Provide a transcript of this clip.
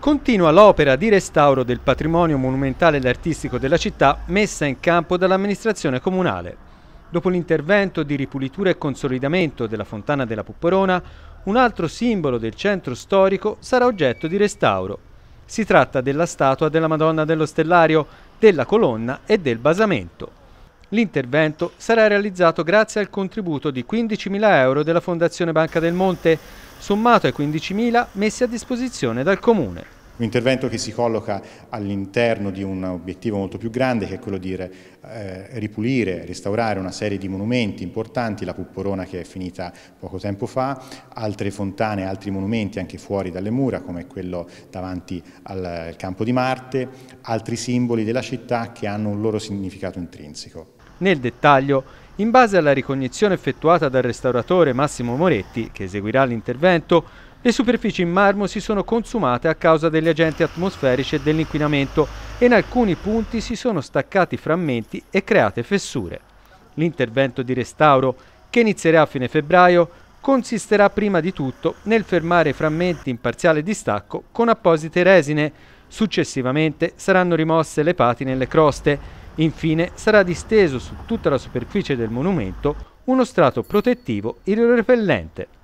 Continua l'opera di restauro del patrimonio monumentale ed artistico della città messa in campo dall'amministrazione comunale. Dopo l'intervento di ripulitura e consolidamento della Fontana della Pupporona, un altro simbolo del centro storico sarà oggetto di restauro. Si tratta della statua della Madonna dello Stellario, della colonna e del basamento. L'intervento sarà realizzato grazie al contributo di 15.000 euro della Fondazione Banca del Monte, sommato ai 15.000 messi a disposizione dal Comune. Un intervento che si colloca all'interno di un obiettivo molto più grande che è quello di eh, ripulire, restaurare una serie di monumenti importanti, la Pupporona che è finita poco tempo fa, altre fontane, altri monumenti anche fuori dalle mura come quello davanti al Campo di Marte, altri simboli della città che hanno un loro significato intrinseco. Nel dettaglio, in base alla ricognizione effettuata dal restauratore Massimo Moretti, che eseguirà l'intervento, le superfici in marmo si sono consumate a causa degli agenti atmosferici e dell'inquinamento e in alcuni punti si sono staccati frammenti e create fessure. L'intervento di restauro, che inizierà a fine febbraio, consisterà prima di tutto nel fermare i frammenti in parziale distacco con apposite resine. Successivamente saranno rimosse le patine e le croste, Infine sarà disteso su tutta la superficie del monumento uno strato protettivo irrepellente.